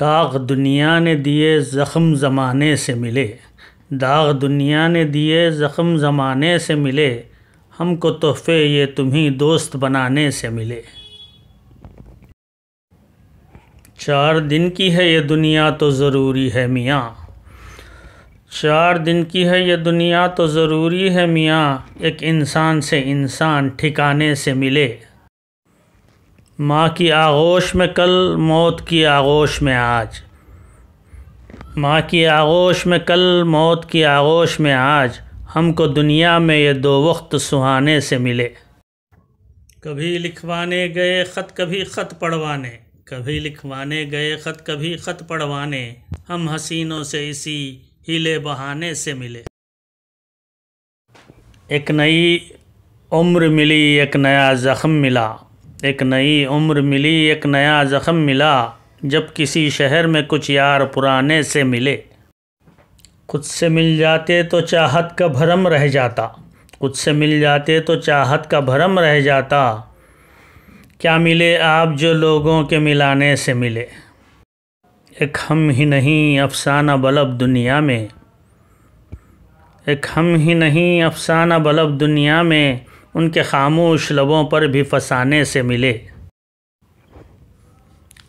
दाग दुनिया ने दिए ज़ख़म ज़माने से मिले दाग दुनिया ने दिए ज़ख़म ज़माने से मिले हमको तोहफ़े ये तुम्हें दोस्त बनाने से मिले चार दिन की है ये दुनिया तो ज़रूरी है मियाँ चार दिन की है ये दुनिया तो ज़रूरी है मियाँ एक इंसान से इंसान ठिकाने से मिले माँ की आगोश में कल मौत की आगोश में आज माँ की आगोश में कल मौत की आगोश में आज हमको दुनिया में ये दो वक्त सुहाने से मिले कभी लिखवाने गए ख़त कभी ख़त पढ़वाने कभी लिखवाने गए ख़त कभी ख़त पढ़वाने हम हसीनों से इसी हीले बहाने से मिले एक नई उम्र मिली एक नया ज़ख्म मिला एक नई उम्र मिली एक नया ज़ख़म मिला जब किसी शहर में कुछ यार पुराने से मिले खुद से मिल जाते तो चाहत का भरम रह जाता खुद से मिल जाते तो चाहत का भरम रह जाता क्या मिले आप जो लोगों के मिलाने से मिले एक हम ही नहीं अफसाना बलब दुनिया में एक हम ही नहीं अफसाना बलब दुनिया में उनके खामोश लबों पर भी फसाने से मिले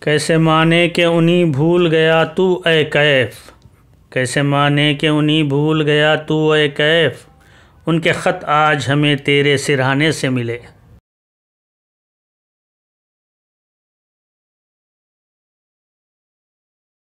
कैसे माने के उन्हीं भूल गया तू ए कैफ कैसे माने कि उन्हीं भूल गया तू ए कैफ उनके ख़त आज हमें तेरे सिरहाने से मिले